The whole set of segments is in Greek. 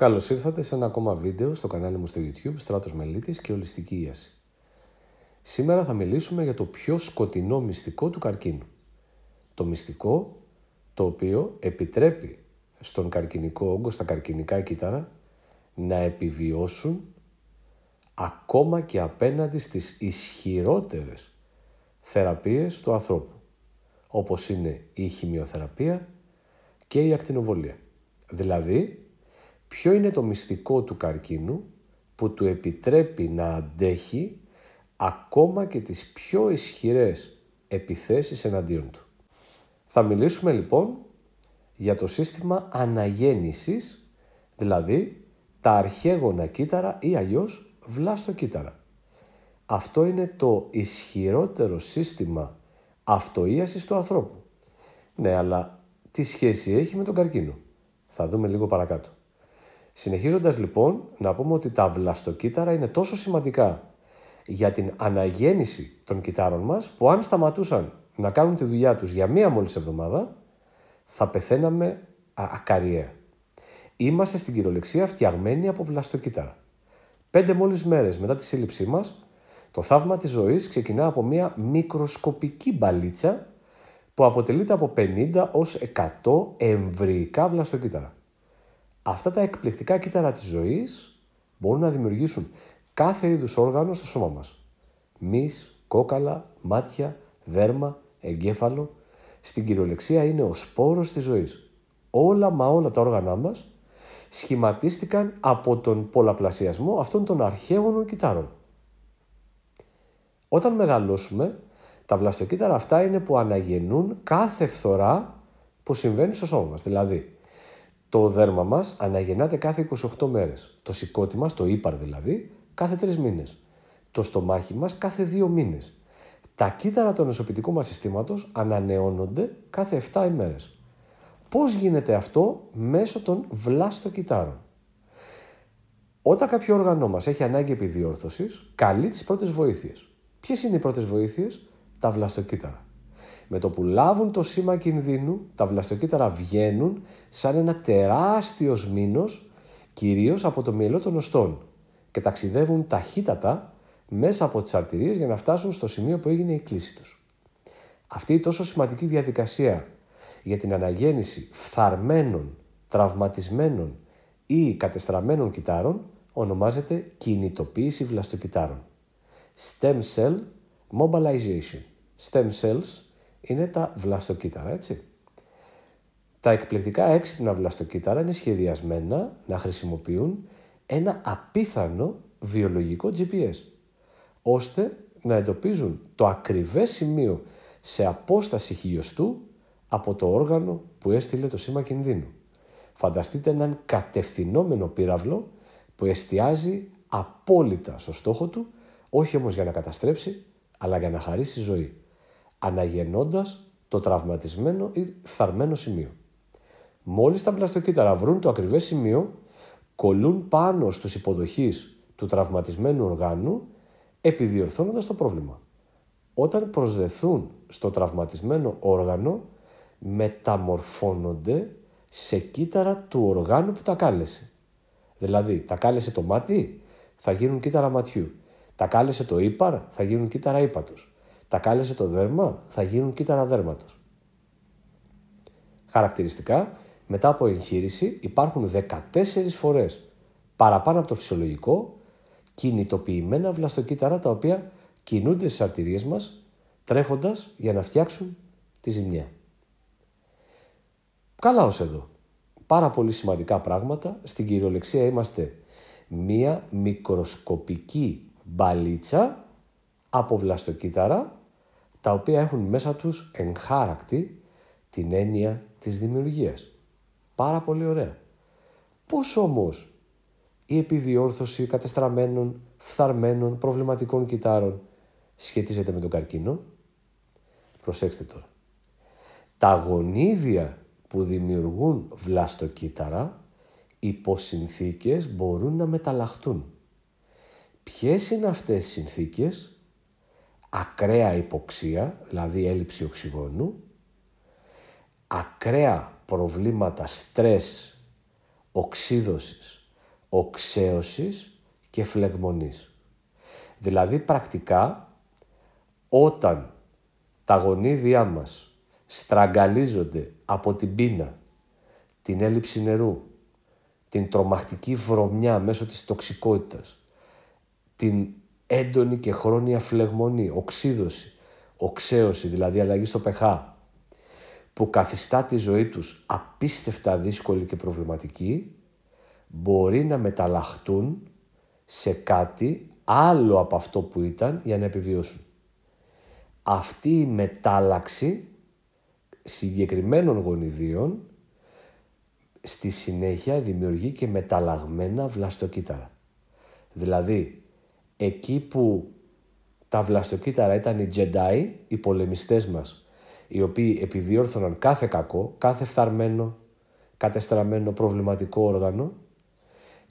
Καλώς ήρθατε σε ένα ακόμα βίντεο στο κανάλι μου στο YouTube Στράτος Μελίτης και Ολιστική Ίαση. Σήμερα θα μιλήσουμε για το πιο σκοτεινό μυστικό του καρκίνου. Το μυστικό το οποίο επιτρέπει στον καρκινικό όγκο, στα καρκινικά κύτταρα, να επιβιώσουν ακόμα και απέναντι στις ισχυρότερες θεραπείες του ανθρώπου, όπως είναι η χημειοθεραπεία και η ακτινοβολία. Δηλαδή, ποιο είναι το μυστικό του καρκίνου που του επιτρέπει να αντέχει ακόμα και τις πιο ισχυρές επιθέσεις εναντίον του. Θα μιλήσουμε λοιπόν για το σύστημα αναγέννησης, δηλαδή τα αρχαίγωνα κύτταρα ή αλλιώς βλάστο κύτταρα. Αυτό είναι το ισχυρότερο σύστημα αυτοίασης του ανθρώπου. Ναι, αλλά τι σχέση έχει με τον καρκίνο. Θα δούμε λίγο παρακάτω. Συνεχίζοντας λοιπόν, να πούμε ότι τα βλαστοκύτταρα είναι τόσο σημαντικά για την αναγέννηση των κυτάρων μας, που αν σταματούσαν να κάνουν τη δουλειά τους για μία μόλις εβδομάδα, θα πεθαίναμε ακαριέα. Είμαστε στην κυριολεξία φτιαγμένοι από βλαστοκύτταρα. Πέντε μόλις μέρες μετά τη σύλληψή μας, το θαύμα της ζωής ξεκινά από μία μικροσκοπική μπαλίτσα που αποτελείται από 50 ως 100 εμβρυϊκά βλαστοκύτταρα. Αυτά τα εκπληκτικά κύτταρα της ζωής μπορούν να δημιουργήσουν κάθε είδους όργανο στο σώμα μας. Μυς, κόκαλα, μάτια, δέρμα, εγκέφαλο. Στην κυριολεξία είναι ο σπόρος της ζωής. Όλα μα όλα τα όργανά μας σχηματίστηκαν από τον πολλαπλασιασμό αυτών των αρχαίων κύτταρων. Όταν μεγαλώσουμε, τα βλαστοκύτταρα αυτά είναι που αναγεννούν κάθε φθορά που συμβαίνει στο σώμα μας. Δηλαδή, το δέρμα μας αναγεννάται κάθε 28 μέρες. Το σηκώτη μας, το ύπαρ δηλαδή, κάθε 3 μήνες. Το στομάχι μας κάθε 2 μήνες. Τα κύτταρα του νοσοποιητικού μας συστήματος ανανεώνονται κάθε 7 ημέρες. Πώς γίνεται αυτό μέσω των βλαστοκυτάρων. Όταν κάποιο όργανο μας έχει ανάγκη επιδιόρθωσης, καλεί τις πρώτες βοήθειες. Ποιες είναι οι πρώτες βοήθειες? Τα βλαστοκύτταρα. Με το που λάβουν το σήμα κινδύνου, τα βλαστοκύτταρα βγαίνουν σαν ένα τεράστιος μήνος κυρίως από το μυελό των οστών και ταξιδεύουν ταχύτατα μέσα από τις αρτηρίες για να φτάσουν στο σημείο που έγινε η κλίση τους. Αυτή η τόσο σημαντική διαδικασία για την αναγέννηση φθαρμένων, τραυματισμένων ή κατεστραμμένων κυτάρων ονομάζεται κινητοποίηση βλαστοκυτάρων. Stem cell mobilization. Stem cells είναι τα βλαστοκύτταρα, έτσι. Τα εκπληκτικά έξυπνα βλαστοκύτταρα είναι σχεδιασμένα να χρησιμοποιούν ένα απίθανο βιολογικό GPS, ώστε να εντοπίζουν το ακριβές σημείο σε απόσταση χιλιοστού από το όργανο που έστειλε το σήμα κινδύνου. Φανταστείτε έναν κατευθυνόμενο πύραυλο που εστιάζει απόλυτα στο στόχο του, όχι όμως για να καταστρέψει, αλλά για να χαρίσει ζωή αναγεννώντας το τραυματισμένο ή φθαρμένο σημείο. Μόλις τα πλαστοκύτταρα βρουν το ακριβές σημείο, κολλούν πάνω στους υποδοχείς του τραυματισμένου οργάνου, επιδιορθώνοντας το πρόβλημα. Όταν προσδεθούν στο τραυματισμένο όργανο, μεταμορφώνονται σε κύτταρα του οργάνου που τα κάλεσε. Δηλαδή, τα κάλεσε το μάτι, θα γίνουν κύτταρα ματιού. Τα κάλεσε το ύπαρ, θα γίνουν κύτταρα ύπατος τα κάλεσε το δέρμα, θα γίνουν κύτταρα δέρματος. Χαρακτηριστικά, μετά από εγχείρηση υπάρχουν 14 φορές παραπάνω από το φυσιολογικό κινητοποιημένα βλαστοκύτταρα τα οποία κινούνται στις αρτηρίες μας τρέχοντας για να φτιάξουν τη ζημιά. Καλά ως εδώ. Πάρα πολύ σημαντικά πράγματα. Στην κυριολεξία είμαστε μία μικροσκοπική μπαλίτσα από βλαστοκύτταρα τα οποία έχουν μέσα τους εγχάρακτη την έννοια της δημιουργίας. Πάρα πολύ ωραία. Πώς όμως η επιδιόρθωση κατεστραμμένων, φθαρμένων, προβληματικών κυτάρων σχετίζεται με τον καρκίνο. Προσέξτε τώρα. Τα γονίδια που δημιουργούν βλαστοκύτταρα υπός συνθήκες μπορούν να μεταλλαχτούν. Ποιες είναι αυτές οι συνθήκες ακραία υποξία, δηλαδή έλλειψη οξυγόνου, ακραία προβλήματα στρες, οξύδωσης, οξέωσης και φλεγμονής. Δηλαδή πρακτικά όταν τα γονίδια μας στραγγαλίζονται από την πείνα, την έλλειψη νερού, την τρομακτική βρωμιά μέσω της τοξικότητας, την έντονη και χρόνια φλεγμονή, οξύδωση, οξέωση, δηλαδή αλλαγή στο pH, που καθιστά τη ζωή τους απίστευτα δύσκολη και προβληματική, μπορεί να μεταλλαχτούν σε κάτι άλλο από αυτό που ήταν για να επιβιώσουν. Αυτή η μετάλλαξη συγκεκριμένων γονιδίων στη συνέχεια δημιουργεί και μεταλλαγμένα βλαστοκύτταρα. Δηλαδή εκεί που τα βλαστοκύτταρα ήταν οι τζεντάι, οι πολεμιστές μας, οι οποίοι επιδιόρθωναν κάθε κακό, κάθε φθαρμένο, κατεστραμμένο προβληματικό όργανο,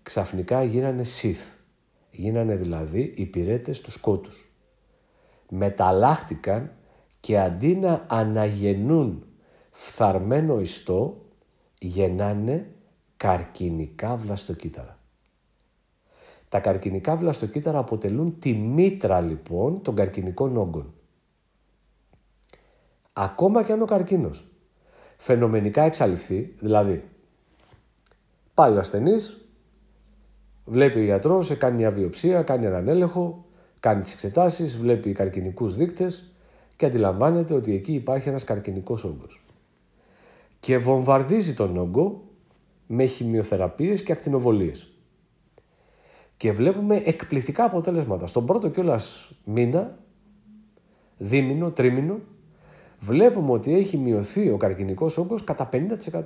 ξαφνικά γίνανε σιθ, Γίνανε δηλαδή υπηρέτε του σκότους. Μεταλλάχτηκαν και αντί να αναγεννούν φθαρμένο ιστό, γεννάνε καρκινικά βλαστοκύτταρα. Τα καρκινικά βλαστοκύτταρα αποτελούν τη μήτρα λοιπόν των καρκινικών όγκων. Ακόμα και αν ο καρκίνος φαινομενικά εξαλειφθεί, δηλαδή πάει ο ασθενής, βλέπει ο γιατρός, σε κάνει μια βιοψία, κάνει έναν έλεγχο, κάνει τις εξετάσεις, βλέπει καρκινικούς δείκτες και αντιλαμβάνεται ότι εκεί υπάρχει ένας καρκινικός όγκος. Και βομβαρδίζει τον όγκο με χημειοθεραπείες και ακτινοβολίες. Και βλέπουμε εκπληκτικά αποτελέσματα. Στον πρώτο κιόλας μήνα, δίμηνο, τρίμηνο, βλέπουμε ότι έχει μειωθεί ο καρκινικός όγκος κατά 50%.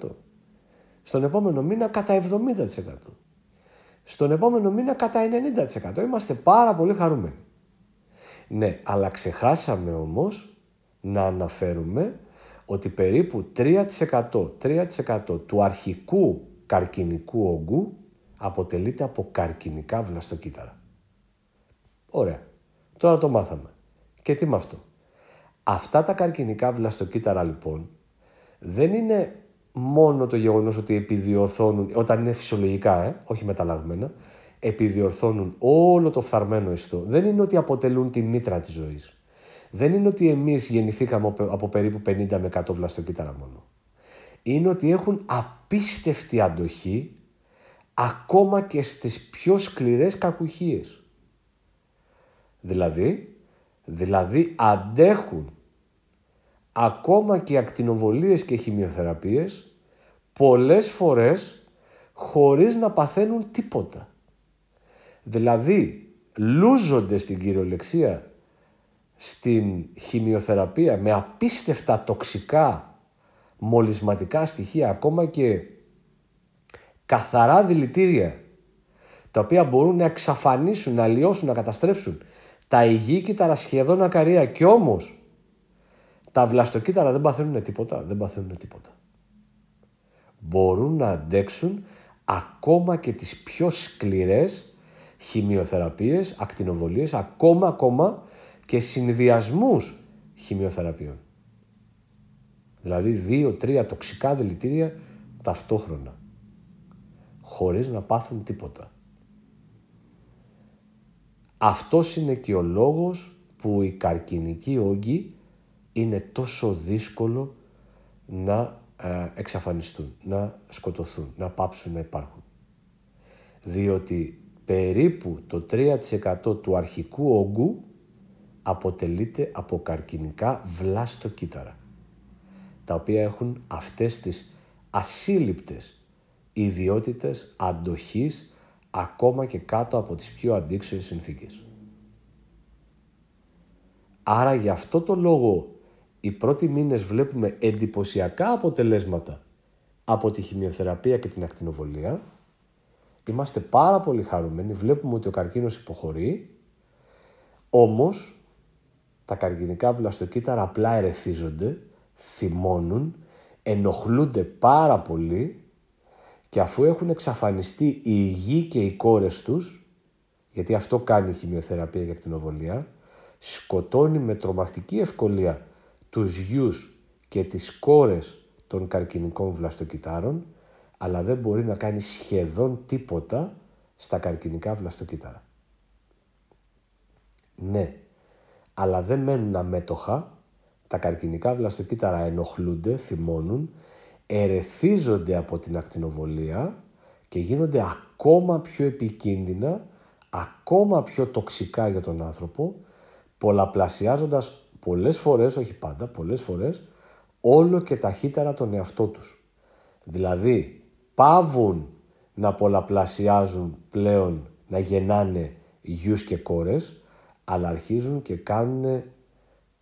Στον επόμενο μήνα κατά 70%. Στον επόμενο μήνα κατά 90%. Είμαστε πάρα πολύ χαρούμενοι. Ναι, αλλά ξεχάσαμε όμως να αναφέρουμε ότι περίπου 3%, 3% του αρχικού καρκινικού όγκου αποτελείται από καρκινικά βλαστοκύτταρα. Ωραία. Τώρα το μάθαμε. Και τι με αυτό. Αυτά τα καρκινικά βλαστοκύτταρα λοιπόν δεν είναι μόνο το γεγονός ότι επιδιορθώνουν, όταν είναι φυσιολογικά, ε, όχι μεταλλαγμένα, επιδιορθώνουν όλο το φθαρμένο ιστό. Δεν είναι ότι αποτελούν τη μήτρα της ζωής. Δεν είναι ότι εμείς γεννηθήκαμε από περίπου 50 με 100 βλαστοκύτταρα μόνο. Είναι ότι έχουν απίστευτη αντοχή ακόμα και στις πιο σκληρές κακουχίες. Δηλαδή, δηλαδή αντέχουν ακόμα και ακτινοβολίες και χημειοθεραπείες πολλές φορές χωρίς να παθαίνουν τίποτα. Δηλαδή, λούζονται στην κυριολεξία στην χημειοθεραπεία με απίστευτα τοξικά μολυσματικά στοιχεία ακόμα και καθαρά δηλητήρια, τα οποία μπορούν να εξαφανίσουν, να λιώσουν, να καταστρέψουν τα υγιή κύτταρα σχεδόν ακαρία. Και όμως τα βλαστοκύτταρα δεν παθαίνουν τίποτα, δεν παθαίνουν τίποτα. Μπορούν να αντέξουν ακόμα και τις πιο σκληρές χημειοθεραπείες, ακτινοβολίες, ακόμα ακόμα και συνδυασμούς χημειοθεραπείων. Δηλαδή δύο-τρία τοξικά δηλητήρια ταυτόχρονα χωρίς να πάθουν τίποτα. αυτός είναι και ο λόγος που η καρκινική όγκη είναι τόσο δύσκολο να ε, εξαφανιστούν, να σκοτωθούν, να πάψουν να υπάρχουν. Διότι περίπου το 3% του αρχικού όγκου αποτελείται από καρκινικά βλάστο κύτταρα, τα οποία έχουν αυτές τις ασύλληπτες ιδιότητες αντοχής ακόμα και κάτω από τις πιο αντίξωες συνθήκες. Άρα γι' αυτό το λόγο οι πρώτοι μήνες βλέπουμε εντυπωσιακά αποτελέσματα από τη χημειοθεραπεία και την ακτινοβολία. Είμαστε πάρα πολύ χαρούμενοι, βλέπουμε ότι ο καρκίνος υποχωρεί, όμως τα καρκινικά βλαστοκύτταρα απλά ερεθίζονται, θυμώνουν, ενοχλούνται πάρα πολύ και αφού έχουν εξαφανιστεί οι υγιοί και οι κόρες τους, γιατί αυτό κάνει η χημειοθεραπεία για ακτινοβολία, σκοτώνει με τρομακτική ευκολία τους γιους και τις κόρες των καρκινικών βλαστοκυτάρων, αλλά δεν μπορεί να κάνει σχεδόν τίποτα στα καρκινικά βλαστοκύτταρα. Ναι, αλλά δεν μένουν αμέτωχα, τα καρκινικά βλαστοκύτταρα ενοχλούνται, θυμώνουν ερεθίζονται από την ακτινοβολία και γίνονται ακόμα πιο επικίνδυνα, ακόμα πιο τοξικά για τον άνθρωπο, πολλαπλασιάζοντας πολλές φορές, όχι πάντα, πολλές φορές, όλο και ταχύτερα τον εαυτό τους. Δηλαδή, πάβουν να πολλαπλασιάζουν πλέον, να γεννάνε γιους και κόρες, αλλά αρχίζουν και κάνουν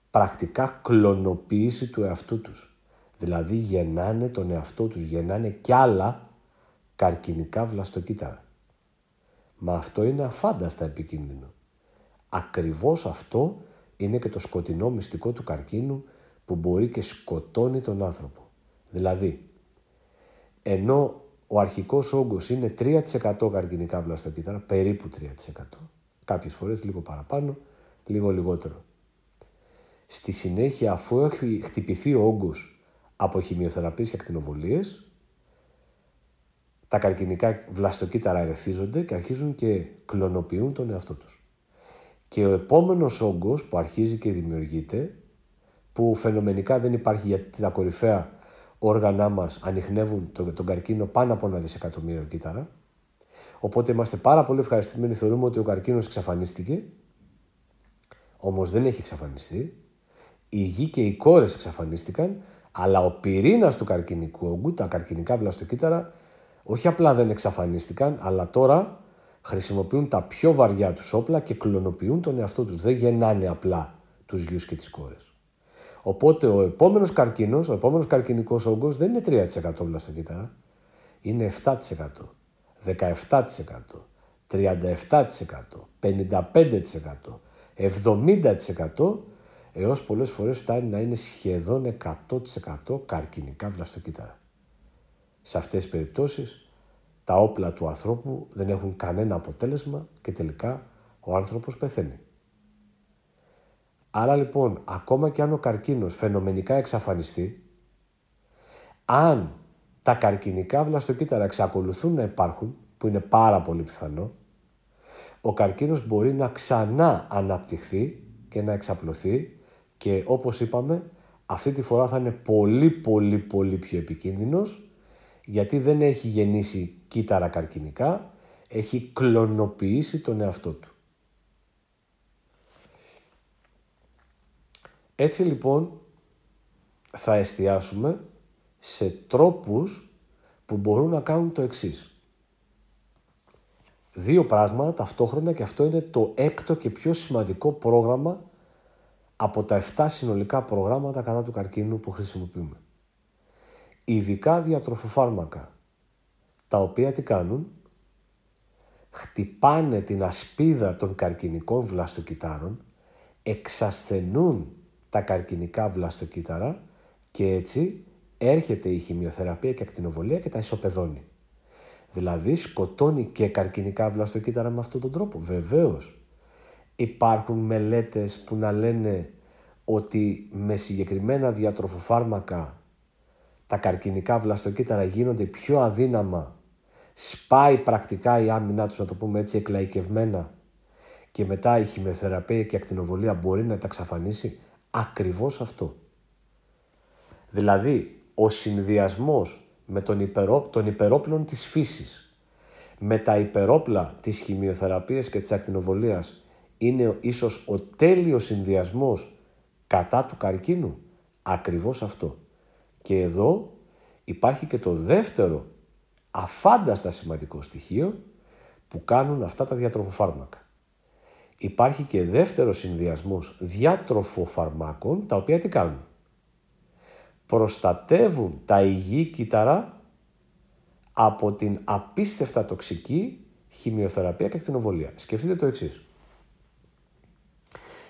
πρακτικά κλωνοποίηση του εαυτού τους. Δηλαδή γεννάνε τον εαυτό τους, γεννάνε κι άλλα καρκινικά βλαστοκύτταρα. Μα αυτό είναι αφάνταστα επικίνδυνο. Ακριβώς αυτό είναι και το σκοτεινό μυστικό του καρκίνου που μπορεί και σκοτώνει τον άνθρωπο. Δηλαδή, ενώ ο αρχικός όγκος είναι 3% καρκινικά βλαστοκύτταρα, περίπου 3%, κάποιες φορές λίγο παραπάνω, λίγο λιγότερο. Στη συνέχεια, αφού έχει χτυπηθεί ο όγκος από χημειοθεραπείες και ακτινοβολίες. Τα καρκινικά βλαστοκύτταρα ερεθίζονται και αρχίζουν και κλωνοποιούν τον εαυτό τους. Και ο επόμενος όγκος που αρχίζει και δημιουργείται, που φαινομενικά δεν υπάρχει γιατί τα κορυφαία όργανά μας ανοιχνεύουν τον καρκίνο πάνω από ένα δισεκατομμύριο κύτταρα, Οπότε είμαστε πάρα πολύ ευχαριστημένοι, θεωρούμε ότι ο καρκίνος εξαφανίστηκε, όμως δεν έχει εξαφανιστεί. Η γη και οι κόρες εξαφανίστηκαν, αλλά ο πυρήνας του καρκινικού όγκου, τα καρκινικά βλαστοκύτταρα, όχι απλά δεν εξαφανίστηκαν, αλλά τώρα χρησιμοποιούν τα πιο βαριά τους όπλα και κλωνοποιούν τον εαυτό τους. Δεν γεννάνε απλά τους γιους και τις κόρες. Οπότε ο επόμενος καρκίνος, ο επόμενος καρκινικός όγκος δεν είναι 3% βλαστοκύτταρα. Είναι 7%, 17%, 37%, 55%, 70% έως πολλές φορές φτάνει να είναι σχεδόν 100% καρκινικά βλαστοκύτταρα. Σε αυτές τις περιπτώσεις, τα όπλα του ανθρώπου δεν έχουν κανένα αποτέλεσμα και τελικά ο άνθρωπος πεθαίνει. Άρα λοιπόν, ακόμα και αν ο καρκίνος φαινομενικά εξαφανιστεί, αν τα καρκινικά βλαστοκύτταρα εξακολουθούν να υπάρχουν, που είναι πάρα πολύ πιθανό, ο καρκίνος μπορεί να ξανά αναπτυχθεί και να εξαπλωθεί και όπως είπαμε, αυτή τη φορά θα είναι πολύ πολύ πολύ πιο επικίνδυνος γιατί δεν έχει γεννήσει κύτταρα καρκινικά, έχει κλωνοποιήσει τον εαυτό του. Έτσι λοιπόν θα εστιάσουμε σε τρόπους που μπορούν να κάνουν το εξής. Δύο πράγματα ταυτόχρονα και αυτό είναι το έκτο και πιο σημαντικό πρόγραμμα από τα 7 συνολικά προγράμματα κατά του καρκίνου που χρησιμοποιούμε. Ειδικά διατροφοφάρμακα, τα οποία τι κάνουν, χτυπάνε την ασπίδα των καρκινικών βλαστοκυτάρων, εξασθενούν τα καρκινικά βλαστοκύτταρα και έτσι έρχεται η χημειοθεραπεία και ακτινοβολία και τα ισοπεδώνει. Δηλαδή σκοτώνει και καρκινικά βλαστοκύτταρα με αυτόν τον τρόπο, βεβαίως υπάρχουν μελέτες που να λένε ότι με συγκεκριμένα διατροφοφάρμακα τα καρκινικά βλαστοκύτταρα γίνονται πιο αδύναμα, σπάει πρακτικά η άμυνά τους, να το πούμε έτσι, εκλαϊκευμένα και μετά η χημειοθεραπεία και η ακτινοβολία μπορεί να τα ξαφανίσει. Ακριβώς αυτό. Δηλαδή, ο συνδυασμός με τον υπερό, των υπερόπλων της φύσης, με τα υπερόπλα της χημειοθεραπείας και της ακτινοβολίας είναι ίσως ο τέλειος συνδυασμός κατά του καρκίνου. Ακριβώς αυτό. Και εδώ υπάρχει και το δεύτερο αφάνταστα σημαντικό στοιχείο που κάνουν αυτά τα διατροφοφάρμακα. Υπάρχει και δεύτερος συνδυασμός διατροφοφαρμάκων τα οποία τι κάνουν. Προστατεύουν τα υγιή κύτταρα από την απίστευτα τοξική χημειοθεραπεία και ακτινοβολία. Σκεφτείτε το εξής.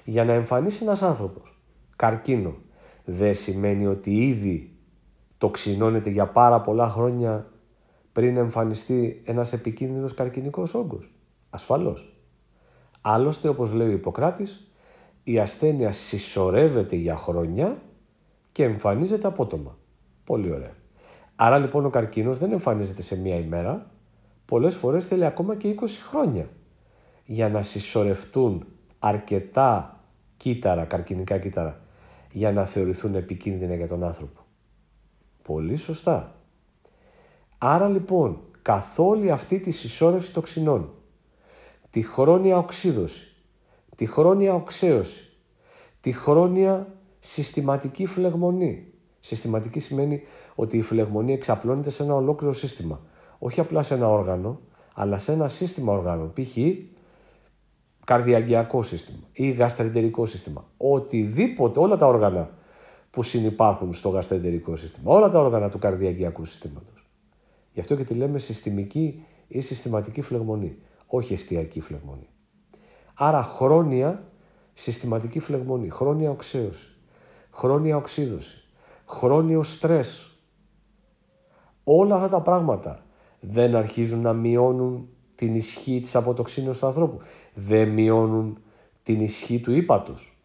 Για να εμφανίσει ένας άνθρωπος καρκίνο δεν σημαίνει ότι ήδη τοξινώνεται για πάρα πολλά χρόνια πριν εμφανιστεί ένας επικίνδυνος καρκινικός όγκος. Ασφαλώς. Άλλωστε, όπως λέει ο Ιπποκράτης, η ασθένεια συσσωρεύεται για χρόνια και εμφανίζεται απότομα. Πολύ ωραία. Άρα λοιπόν ο καρκίνος δεν εμφανίζεται σε μία ημέρα, πολλές φορές θέλει ακόμα και 20 χρόνια για να συσσωρευτούν αρκετά κύτταρα, καρκινικά κύτταρα, για να θεωρηθούν επικίνδυνα για τον άνθρωπο. Πολύ σωστά. Άρα λοιπόν, καθ' όλη αυτή τη συσσόρευση τοξινών, τη χρόνια οξύδωση, τη χρόνια οξέωση, τη χρόνια συστηματική φλεγμονή. Συστηματική σημαίνει ότι η φλεγμονή εξαπλώνεται σε ένα ολόκληρο σύστημα. Όχι απλά σε ένα όργανο, αλλά σε ένα σύστημα οργάνων. Π.χ καρδιαγκιακό σύστημα ή γαστρεντερικό σύστημα. Οτιδήποτε, όλα τα όργανα που συνεπάρχουν στο γαστρεντερικό σύστημα, όλα τα όργανα του καρδιαγκιακού συστήματος. Γι' αυτό και τη λέμε συστημική ή συστηματική φλεγμονή, όχι εστιακή φλεγμονή. Άρα χρόνια συστηματική φλεγμονή, χρόνια οξέωση, χρόνια οξύδωση, χρόνιο στρες. Όλα αυτά τα πράγματα δεν αρχίζουν να μειώνουν την ισχύ της αποτοξίνωσης του ανθρώπου. Δεν μειώνουν την ισχύ του ύπατος.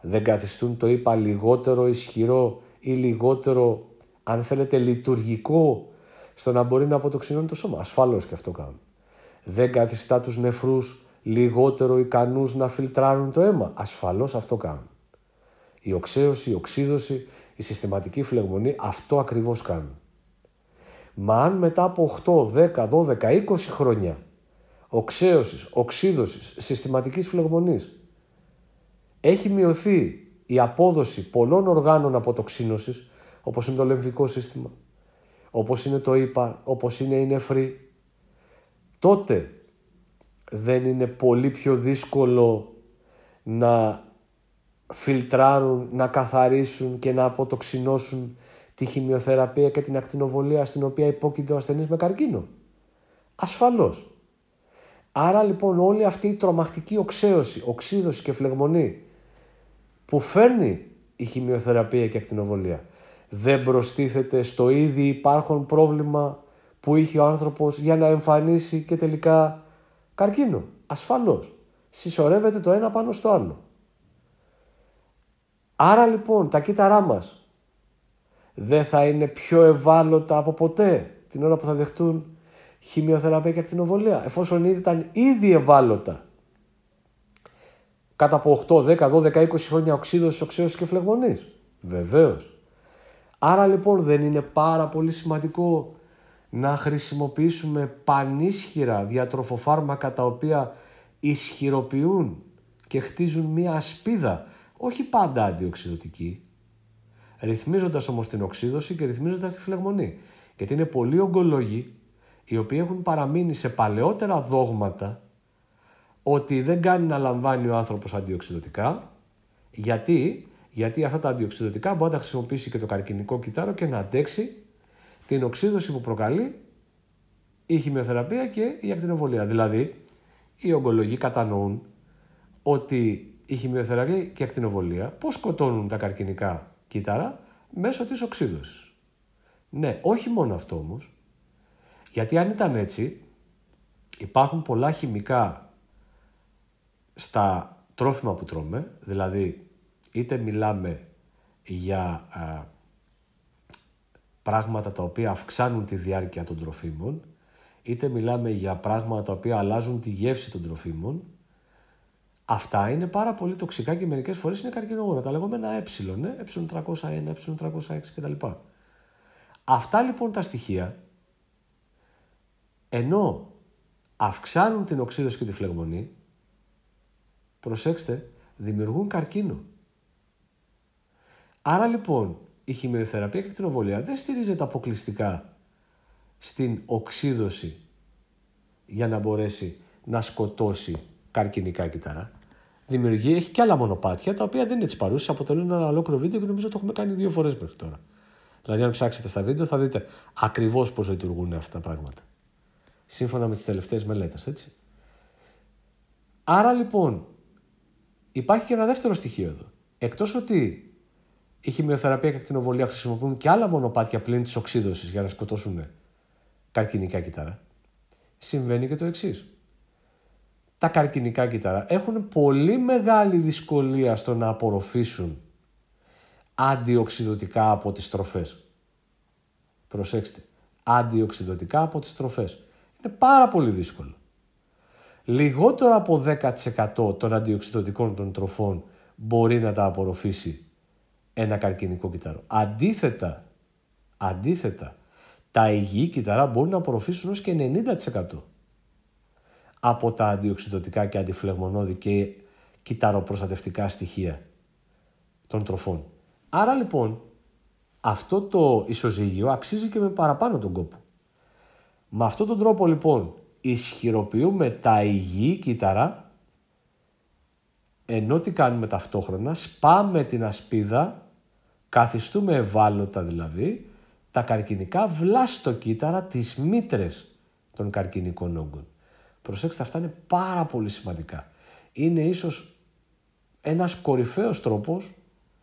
Δεν καθιστούν το ύπα λιγότερο ισχυρό ή λιγότερο, αν θέλετε, λειτουργικό στο να μπορεί να αποτοξινώνει το σώμα. Ασφαλώς και αυτό κάνουν. Δεν καθιστά τους νεφρούς λιγότερο ικανούς να φιλτράρουν το αίμα. Ασφαλώς αυτό κάνουν. Η οξέωση, η οξύδωση, η συστηματική φλεγμονή, αυτό ακριβώς κάνουν. Μα αν μετά από 8, 10, 12, 20 χρόνια οξέωσης, οξύδωσης, συστηματικής φλεγμονής έχει μειωθεί η απόδοση πολλών οργάνων αποτοξίνωσης όπως είναι το λεμβικό σύστημα, όπως είναι το ΙΠΑ, όπως είναι η νεφρή τότε δεν είναι πολύ πιο δύσκολο να φιλτράρουν, να καθαρίσουν και να αποτοξινώσουν τη χημειοθεραπεία και την ακτινοβολία στην οποία υπόκειται ο ασθενής με καρκίνο. Ασφαλώς. Άρα λοιπόν όλη αυτή η τρομακτική οξέωση, οξύδωση και φλεγμονή που φέρνει η χημειοθεραπεία και η ακτινοβολία δεν προστίθεται στο ήδη υπάρχον πρόβλημα που είχε ο άνθρωπος για να εμφανίσει και τελικά καρκίνο. Ασφαλώς. Συσσωρεύεται το ένα πάνω στο άλλο. Άρα λοιπόν τα κύτταρά μας δεν θα είναι πιο ευάλωτα από ποτέ την ώρα που θα δεχτούν χημειοθεραπεία και ακτινοβολία, εφόσον ήδη ήταν ήδη ευάλωτα. Κάτω από 8, 10, 12, 20 χρόνια οξύδωσης, οξέωσης και φλεγμονής. Βεβαίως. Άρα λοιπόν δεν είναι πάρα πολύ σημαντικό να χρησιμοποιήσουμε πανίσχυρα διατροφοφάρμακα τα οποία ισχυροποιούν και χτίζουν μία ασπίδα, όχι πάντα αντιοξυδοτική, ρυθμίζοντας όμως την οξύδωση και ρυθμίζοντας τη φλεγμονή. Γιατί είναι πολλοί ογκολόγοι οι οποίοι έχουν παραμείνει σε παλαιότερα δόγματα ότι δεν κάνει να λαμβάνει ο άνθρωπος αντιοξυδωτικά. Γιατί, γιατί αυτά τα αντιοξυδωτικά μπορεί να τα χρησιμοποιήσει και το καρκινικό κυτάρο και να αντέξει την οξύδωση που προκαλεί η χημειοθεραπεία και η ακτινοβολία. Δηλαδή, οι ογκολογοί κατανοούν ότι η χημειοθεραπεία και η ακτινοβολία πώς σκοτώνουν τα καρκινικά κύτταρα μέσω της οξύδωσης. Ναι, όχι μόνο αυτό όμως, γιατί αν ήταν έτσι, υπάρχουν πολλά χημικά στα τρόφιμα που τρώμε, δηλαδή είτε μιλάμε για πράγματα τα οποία αυξάνουν τη διάρκεια των τροφίμων, είτε μιλάμε για πράγματα τα οποία αλλάζουν τη γεύση των τροφίμων, Αυτά είναι πάρα πολύ τοξικά και μερικές φορές είναι καρκινογόνα. Τα λεγόμενα ε, ε301, ε306 κτλ. Αυτά λοιπόν τα στοιχεία, ενώ αυξάνουν την οξύδωση και τη φλεγμονή, προσέξτε, δημιουργούν καρκίνο. Άρα λοιπόν η χημειοθεραπεία και η κτηνοβολία δεν στηρίζεται αποκλειστικά στην οξύδωση για να μπορέσει να σκοτώσει καρκινικά κύτταρα, δημιουργεί, έχει και άλλα μονοπάτια τα οποία δεν είναι της παρούσης, αποτελούν ένα ολόκληρο βίντεο και νομίζω το έχουμε κάνει δύο φορές μέχρι τώρα. Δηλαδή, αν ψάξετε στα βίντεο, θα δείτε ακριβώς πώς λειτουργούν αυτά τα πράγματα. Σύμφωνα με τις τελευταίες μελέτες, έτσι. Άρα λοιπόν, υπάρχει και ένα δεύτερο στοιχείο εδώ. Εκτός ότι η χημειοθεραπεία και η ακτινοβολία χρησιμοποιούν και άλλα μονοπάτια πλήν της οξύδωσης για να σκοτώσουν καρκινικά κύτταρα, συμβαίνει και το εξής τα καρκινικά κύτταρα έχουν πολύ μεγάλη δυσκολία στο να απορροφήσουν αντιοξυδοτικά από τις τροφές. Προσέξτε, αντιοξυδοτικά από τις τροφές. Είναι πάρα πολύ δύσκολο. Λιγότερο από 10% των αντιοξυδοτικών των τροφών μπορεί να τα απορροφήσει ένα καρκινικό κύτταρο. Αντίθετα, αντίθετα, τα υγιή κύτταρα μπορούν να απορροφήσουν ως και 90% από τα αντιοξυδοτικά και αντιφλεγμονώδη και κυταροπροστατευτικά στοιχεία των τροφών. Άρα λοιπόν αυτό το ισοζύγιο αξίζει και με παραπάνω τον κόπο. Με αυτόν τον τρόπο λοιπόν ισχυροποιούμε τα υγιή κύτταρα ενώ τι κάνουμε ταυτόχρονα, σπάμε την ασπίδα, καθιστούμε ευάλωτα δηλαδή, τα καρκινικά κύτταρα, τις μήτρες των καρκινικών όγκων. Προσέξτε, αυτά είναι πάρα πολύ σημαντικά. Είναι ίσως ένας κορυφαίος τρόπος,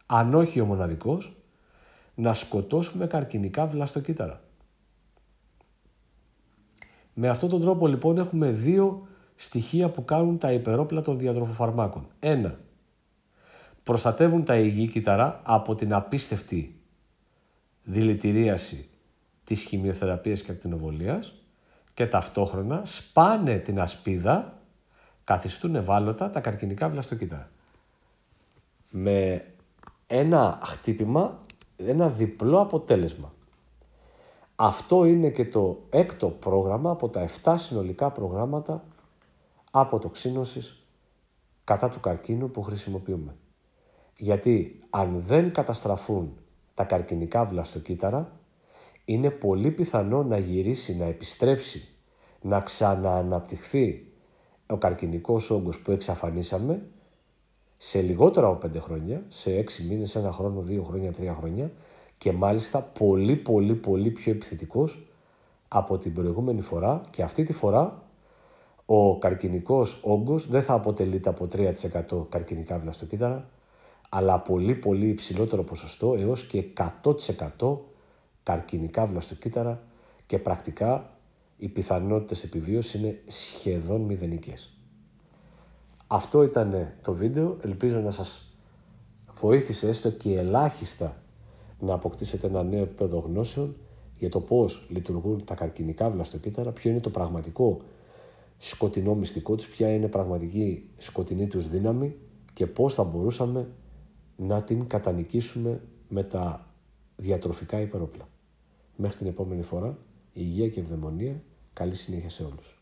αν όχι ο μοναδικός, να σκοτώσουμε καρκινικά βλαστοκύτταρα. Με αυτόν τον τρόπο λοιπόν έχουμε δύο στοιχεία που κάνουν τα υπερόπλα των διατροφοφαρμάκων. Ένα, προστατεύουν τα υγιή κύτταρα από την απίστευτη δηλητηρίαση της χημειοθεραπείας και ακτινοβολίας και ταυτόχρονα σπάνε την ασπίδα, καθιστούν ευάλωτα τα καρκινικά βλαστοκύτταρα. Με ένα χτύπημα, ένα διπλό αποτέλεσμα. Αυτό είναι και το έκτο πρόγραμμα από τα 7 συνολικά προγράμματα αποτοξίνωσης κατά του καρκίνου που χρησιμοποιούμε. Γιατί αν δεν καταστραφούν τα καρκινικά βλαστοκύτταρα, είναι πολύ πιθανό να γυρίσει, να επιστρέψει, να ξανααναπτυχθεί ο καρκινικός όγκος που εξαφανίσαμε σε λιγότερα από πέντε χρόνια, σε 6 μήνες, ένα χρόνο, 2 χρόνια, 3 χρόνια και μάλιστα πολύ πολύ πολύ πιο επιθετικός από την προηγούμενη φορά και αυτή τη φορά ο καρκινικός όγκος δεν θα αποτελείται από 3% καρκινικά βλαστοκύτταρα αλλά πολύ πολύ υψηλότερο ποσοστό έως και 100% καρκινικά βλαστοκύτταρα και πρακτικά οι πιθανότητες επιβίωσης είναι σχεδόν μηδενικές. Αυτό ήταν το βίντεο. Ελπίζω να σας βοήθησε έστω και ελάχιστα να αποκτήσετε ένα νέο επίπεδο γνώσεων για το πώς λειτουργούν τα καρκινικά βλαστοκύτταρα, ποιο είναι το πραγματικό σκοτεινό μυστικό τους, ποια είναι πραγματική σκοτεινή τους δύναμη και πώς θα μπορούσαμε να την κατανικήσουμε με τα διατροφικά υπερόπλα. Μέχρι την επόμενη φορά, υγεία και ευδαιμονία. Καλή συνέχεια σε όλους.